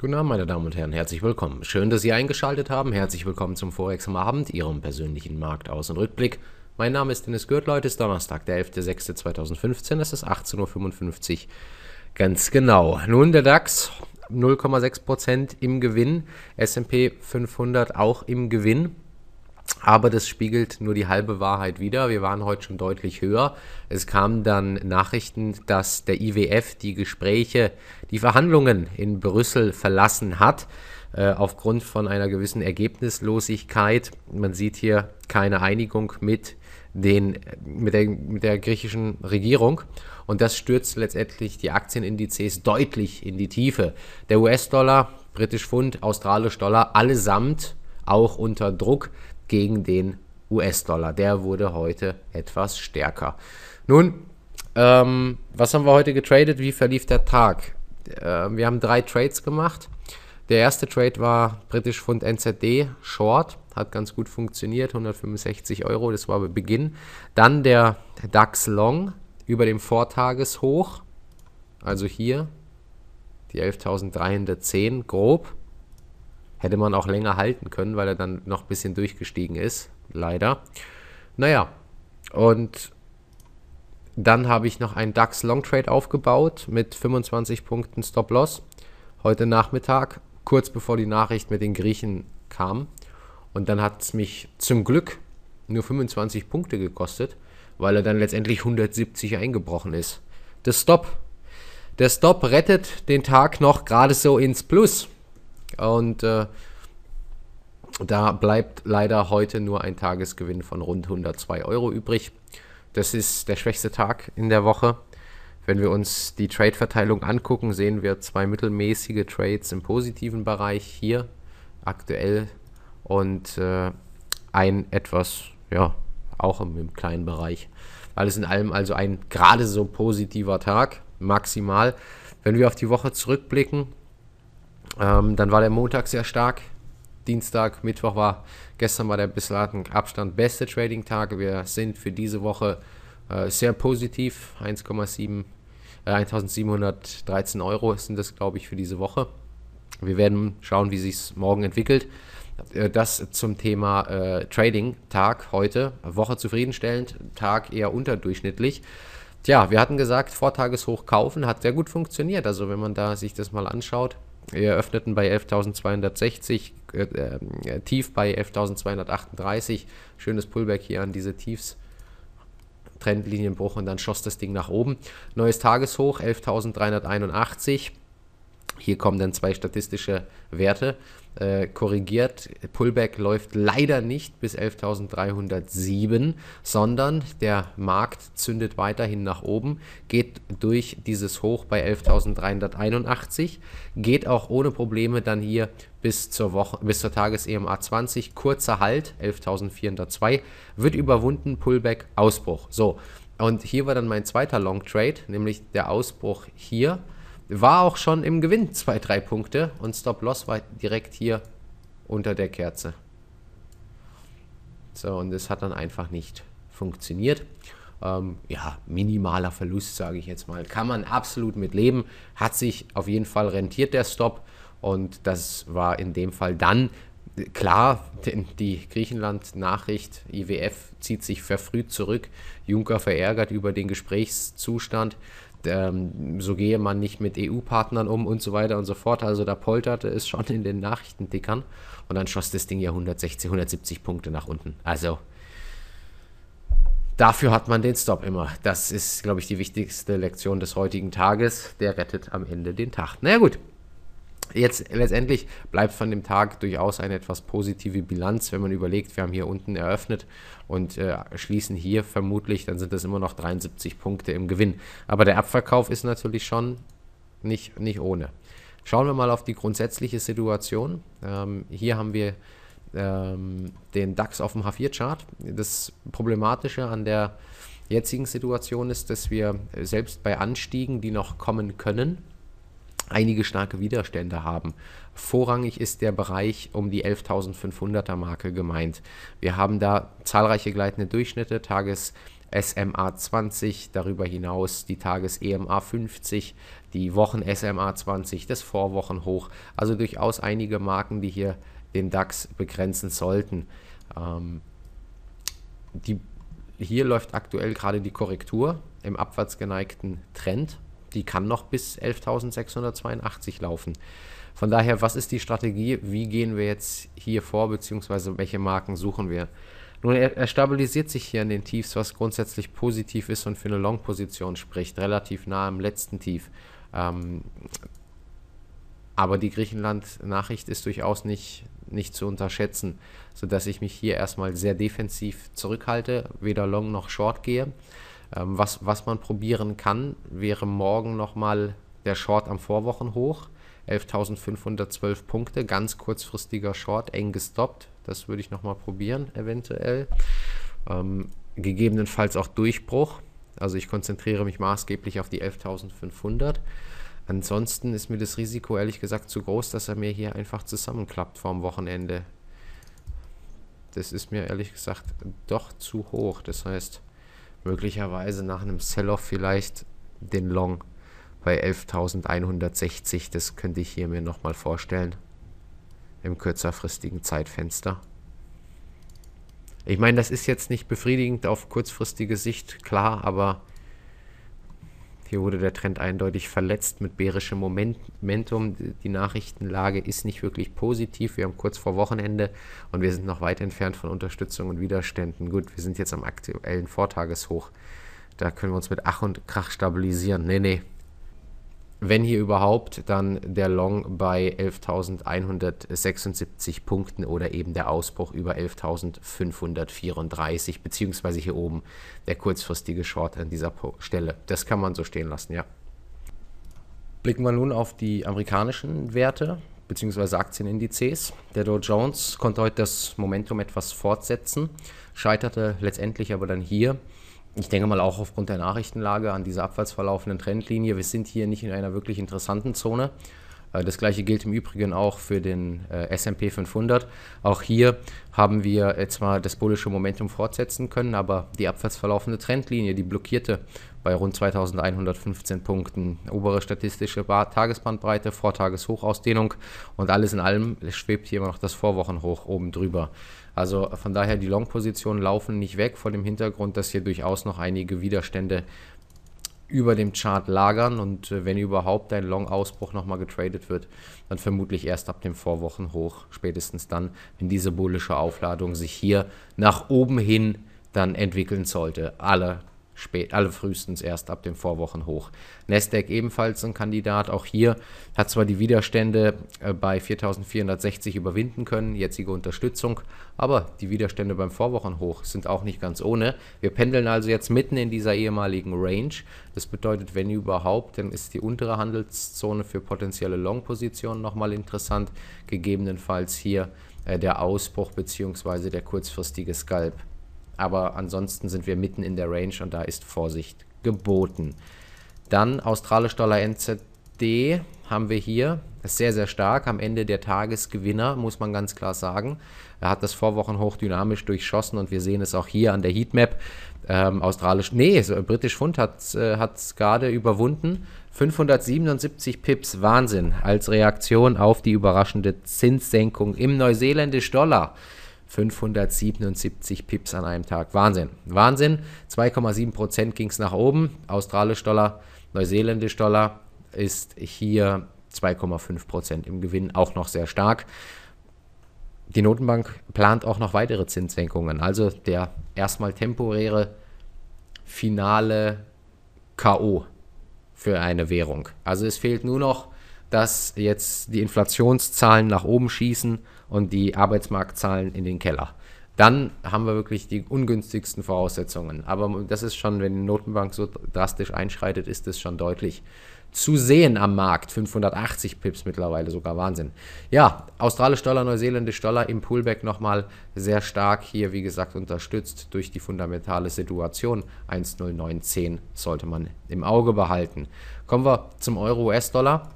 Guten Abend, meine Damen und Herren, herzlich willkommen. Schön, dass Sie eingeschaltet haben. Herzlich willkommen zum Forex am Abend, Ihrem persönlichen Marktaus- und Rückblick. Mein Name ist Dennis Gürt, Leute, es ist Donnerstag, der 11.06.2015, es ist 18.55 Uhr. Ganz genau. Nun der DAX 0,6% im Gewinn, SP 500 auch im Gewinn. Aber das spiegelt nur die halbe Wahrheit wider. Wir waren heute schon deutlich höher. Es kamen dann Nachrichten, dass der IWF die Gespräche, die Verhandlungen in Brüssel verlassen hat, äh, aufgrund von einer gewissen Ergebnislosigkeit. Man sieht hier keine Einigung mit, den, mit, der, mit der griechischen Regierung. Und das stürzt letztendlich die Aktienindizes deutlich in die Tiefe. Der US-Dollar, britisch Pfund, australisch Dollar, allesamt auch unter Druck gegen den US-Dollar. Der wurde heute etwas stärker. Nun, ähm, was haben wir heute getradet? Wie verlief der Tag? Äh, wir haben drei Trades gemacht. Der erste Trade war britisch Pfund NZD Short, hat ganz gut funktioniert, 165 Euro, das war bei Beginn. Dann der DAX Long über dem Vortageshoch, also hier die 11.310 grob. Hätte man auch länger halten können, weil er dann noch ein bisschen durchgestiegen ist, leider. Naja, und dann habe ich noch einen DAX Long Trade aufgebaut mit 25 Punkten Stop Loss heute Nachmittag, kurz bevor die Nachricht mit den Griechen kam. Und dann hat es mich zum Glück nur 25 Punkte gekostet, weil er dann letztendlich 170 eingebrochen ist. Der Stop. Der Stop rettet den Tag noch gerade so ins Plus. Und äh, da bleibt leider heute nur ein Tagesgewinn von rund 102 Euro übrig. Das ist der schwächste Tag in der Woche. Wenn wir uns die Trade-Verteilung angucken, sehen wir zwei mittelmäßige Trades im positiven Bereich hier aktuell und äh, ein etwas, ja, auch im, im kleinen Bereich. Alles in allem also ein gerade so positiver Tag, maximal. Wenn wir auf die Woche zurückblicken, ähm, dann war der Montag sehr stark. Dienstag, Mittwoch war, gestern war der bislang Abstand beste Trading-Tag. Wir sind für diese Woche äh, sehr positiv. 1,7, äh, 1713 Euro sind das, glaube ich, für diese Woche. Wir werden schauen, wie sich es morgen entwickelt. Äh, das zum Thema äh, Trading-Tag heute. Woche zufriedenstellend, Tag eher unterdurchschnittlich. Tja, wir hatten gesagt, Vortageshoch kaufen hat sehr gut funktioniert. Also wenn man da sich das mal anschaut, wir öffneten bei 11.260, äh, äh, tief bei 11.238. Schönes Pullback hier an diese Tiefs. Trendlinienbruch und dann schoss das Ding nach oben. Neues Tageshoch 11.381. Hier kommen dann zwei statistische Werte. Äh, korrigiert. Pullback läuft leider nicht bis 11.307, sondern der Markt zündet weiterhin nach oben, geht durch dieses Hoch bei 11.381, geht auch ohne Probleme dann hier bis zur Woche, bis zur Tages-EMA 20, kurzer Halt, 11.402, wird überwunden, Pullback, Ausbruch. So, und hier war dann mein zweiter Long Trade, nämlich der Ausbruch hier war auch schon im Gewinn zwei, drei Punkte und Stop-Loss war direkt hier unter der Kerze. So, und das hat dann einfach nicht funktioniert. Ähm, ja, minimaler Verlust, sage ich jetzt mal. Kann man absolut mit leben. Hat sich auf jeden Fall rentiert der Stop. Und das war in dem Fall dann klar, denn die Griechenland-Nachricht, IWF zieht sich verfrüht zurück. Juncker verärgert über den Gesprächszustand. Ähm, so gehe man nicht mit EU-Partnern um und so weiter und so fort. Also da polterte es schon in den Nachrichtentickern. Und dann schoss das Ding ja 160, 170 Punkte nach unten. Also dafür hat man den Stop immer. Das ist, glaube ich, die wichtigste Lektion des heutigen Tages. Der rettet am Ende den Tag. Na naja, gut. Jetzt letztendlich bleibt von dem Tag durchaus eine etwas positive Bilanz, wenn man überlegt, wir haben hier unten eröffnet und äh, schließen hier vermutlich, dann sind das immer noch 73 Punkte im Gewinn. Aber der Abverkauf ist natürlich schon nicht, nicht ohne. Schauen wir mal auf die grundsätzliche Situation. Ähm, hier haben wir ähm, den DAX auf dem H4-Chart. Das Problematische an der jetzigen Situation ist, dass wir selbst bei Anstiegen, die noch kommen können, einige starke Widerstände haben. Vorrangig ist der Bereich um die 11.500er Marke gemeint. Wir haben da zahlreiche gleitende Durchschnitte, Tages SMA 20, darüber hinaus die Tages EMA 50, die Wochen SMA 20, das Vorwochenhoch. Also durchaus einige Marken, die hier den DAX begrenzen sollten. Ähm, die, hier läuft aktuell gerade die Korrektur im abwärts geneigten Trend die kann noch bis 11.682 laufen. Von daher, was ist die Strategie? Wie gehen wir jetzt hier vor, beziehungsweise welche Marken suchen wir? Nun, er, er stabilisiert sich hier an den Tiefs, was grundsätzlich positiv ist und für eine Long-Position spricht, relativ nah am letzten Tief. Ähm, aber die Griechenland-Nachricht ist durchaus nicht, nicht zu unterschätzen, sodass ich mich hier erstmal sehr defensiv zurückhalte, weder Long noch Short gehe. Ähm, was, was man probieren kann, wäre morgen nochmal der Short am Vorwochenhoch. 11.512 Punkte, ganz kurzfristiger Short, eng gestoppt. Das würde ich nochmal probieren, eventuell. Ähm, gegebenenfalls auch Durchbruch. Also ich konzentriere mich maßgeblich auf die 11.500. Ansonsten ist mir das Risiko ehrlich gesagt zu groß, dass er mir hier einfach zusammenklappt vorm Wochenende. Das ist mir ehrlich gesagt doch zu hoch. Das heißt, möglicherweise nach einem Sell-Off vielleicht den Long bei 11.160. Das könnte ich hier mir nochmal vorstellen. Im kürzerfristigen Zeitfenster. Ich meine, das ist jetzt nicht befriedigend auf kurzfristige Sicht, klar, aber hier wurde der Trend eindeutig verletzt mit bärischem Momentum. Die Nachrichtenlage ist nicht wirklich positiv. Wir haben kurz vor Wochenende und wir sind noch weit entfernt von Unterstützung und Widerständen. Gut, wir sind jetzt am aktuellen Vortageshoch. Da können wir uns mit Ach und Krach stabilisieren. Nee, nee, wenn hier überhaupt, dann der Long bei 11.176 Punkten oder eben der Ausbruch über 11.534, beziehungsweise hier oben der kurzfristige Short an dieser Stelle. Das kann man so stehen lassen, ja. Blicken wir nun auf die amerikanischen Werte beziehungsweise Aktienindizes. Der Dow Jones konnte heute das Momentum etwas fortsetzen, scheiterte letztendlich aber dann hier ich denke mal auch aufgrund der Nachrichtenlage an dieser abwärts verlaufenden Trendlinie. Wir sind hier nicht in einer wirklich interessanten Zone. Äh, das gleiche gilt im Übrigen auch für den äh, SP 500. Auch hier haben wir zwar das bullische Momentum fortsetzen können, aber die abwärts verlaufende Trendlinie, die blockierte bei rund 2115 Punkten. Obere statistische Tagesbandbreite, Vortageshochausdehnung und alles in allem schwebt hier immer noch das Vorwochenhoch oben drüber. Also von daher die Long-Positionen laufen nicht weg vor dem Hintergrund, dass hier durchaus noch einige Widerstände über dem Chart lagern und äh, wenn überhaupt ein Long-Ausbruch nochmal getradet wird, dann vermutlich erst ab dem Vorwochen hoch, spätestens dann, wenn diese bullische Aufladung sich hier nach oben hin dann entwickeln sollte. Alle spät, alle frühestens erst ab dem Vorwochen hoch. Nasdaq ebenfalls ein Kandidat. Auch hier hat zwar die Widerstände äh, bei 4460 überwinden können, jetzige Unterstützung, aber die Widerstände beim Vorwochenhoch sind auch nicht ganz ohne. Wir pendeln also jetzt mitten in dieser ehemaligen Range. Das bedeutet, wenn überhaupt, dann ist die untere Handelszone für potenzielle Long-Positionen nochmal interessant. Gegebenenfalls hier äh, der Ausbruch bzw. der kurzfristige Scalp. Aber ansonsten sind wir mitten in der Range und da ist Vorsicht geboten. Dann australisch Dollar NZD haben wir hier. Das Ist sehr, sehr stark. Am Ende der Tagesgewinner, muss man ganz klar sagen. Er hat das Vorwochenhoch dynamisch durchschossen und wir sehen es auch hier an der Heatmap. Ähm, australisch, nee, so, britisch Fund hat es äh, gerade überwunden. 577 Pips, Wahnsinn, als Reaktion auf die überraschende Zinssenkung im neuseeländisch Dollar. 577 Pips an einem Tag. Wahnsinn. Wahnsinn. 2,7% ging es nach oben. Australisch Dollar, Neuseeländisch Dollar ist hier 2,5% im Gewinn auch noch sehr stark. Die Notenbank plant auch noch weitere Zinssenkungen. Also der erstmal temporäre finale KO für eine Währung. Also es fehlt nur noch dass jetzt die Inflationszahlen nach oben schießen und die Arbeitsmarktzahlen in den Keller. Dann haben wir wirklich die ungünstigsten Voraussetzungen. Aber das ist schon, wenn die Notenbank so drastisch einschreitet, ist das schon deutlich zu sehen am Markt. 580 Pips mittlerweile sogar Wahnsinn. Ja, australische Dollar, neuseeländische Dollar im Pullback nochmal sehr stark hier, wie gesagt, unterstützt durch die fundamentale Situation. 1,0910 sollte man im Auge behalten. Kommen wir zum Euro-US-Dollar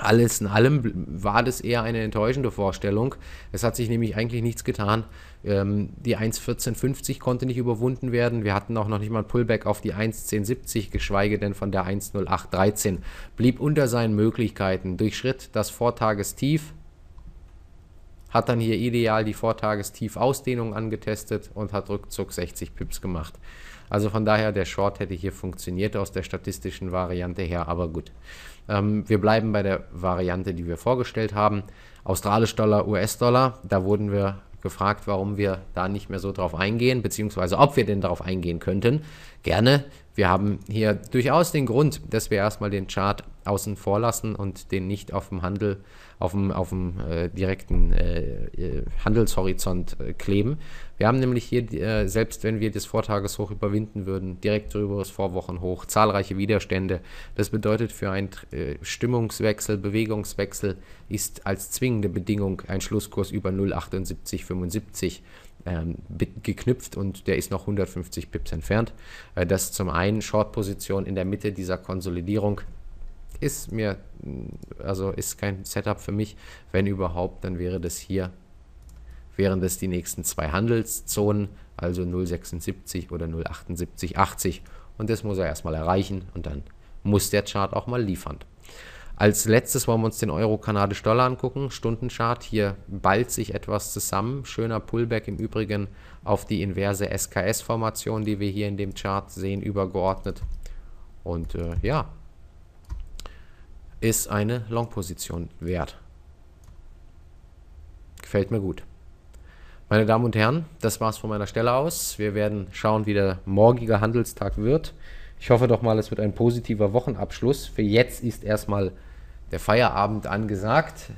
alles in allem war das eher eine enttäuschende Vorstellung. Es hat sich nämlich eigentlich nichts getan. Ähm, die 1,1450 konnte nicht überwunden werden. Wir hatten auch noch nicht mal ein Pullback auf die 1,1070, geschweige denn von der 1,0813. Blieb unter seinen Möglichkeiten. Durchschritt das Vortagestief. Hat dann hier ideal die Vortagestief-Ausdehnung angetestet und hat Rückzug 60 Pips gemacht. Also von daher, der Short hätte hier funktioniert aus der statistischen Variante her, aber gut. Ähm, wir bleiben bei der Variante, die wir vorgestellt haben. Australisch Dollar, US-Dollar. Da wurden wir gefragt, warum wir da nicht mehr so drauf eingehen, beziehungsweise ob wir denn darauf eingehen könnten. Gerne. Wir haben hier durchaus den Grund, dass wir erstmal den Chart außen vor lassen und den nicht auf dem Handel, auf dem, auf dem äh, direkten äh, äh Handelshorizont äh, kleben. Wir haben nämlich hier, äh, selbst wenn wir das Vortageshoch überwinden würden, direkt drüber das Vorwochenhoch, zahlreiche Widerstände. Das bedeutet, für einen äh, Stimmungswechsel, Bewegungswechsel ist als zwingende Bedingung ein Schlusskurs über 0,7875 ähm, geknüpft und der ist noch 150 Pips entfernt. das zum einen Short-Position in der Mitte dieser Konsolidierung ist mir, also ist kein Setup für mich. Wenn überhaupt, dann wäre das hier, wären das die nächsten zwei Handelszonen, also 0,76 oder 0,78,80. Und das muss er erstmal erreichen und dann muss der Chart auch mal liefern. Als letztes wollen wir uns den Euro-Kanadisch-Dollar angucken. Stundenchart, hier ballt sich etwas zusammen. Schöner Pullback im Übrigen auf die inverse SKS-Formation, die wir hier in dem Chart sehen, übergeordnet. Und äh, ja, ist eine Long-Position wert. Gefällt mir gut. Meine Damen und Herren, das war es von meiner Stelle aus. Wir werden schauen, wie der morgige Handelstag wird. Ich hoffe doch mal, es wird ein positiver Wochenabschluss. Für jetzt ist erstmal der Feierabend angesagt.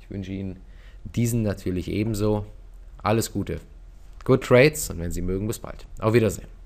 Ich wünsche Ihnen diesen natürlich ebenso. Alles Gute. Good Trades und wenn Sie mögen, bis bald. Auf Wiedersehen.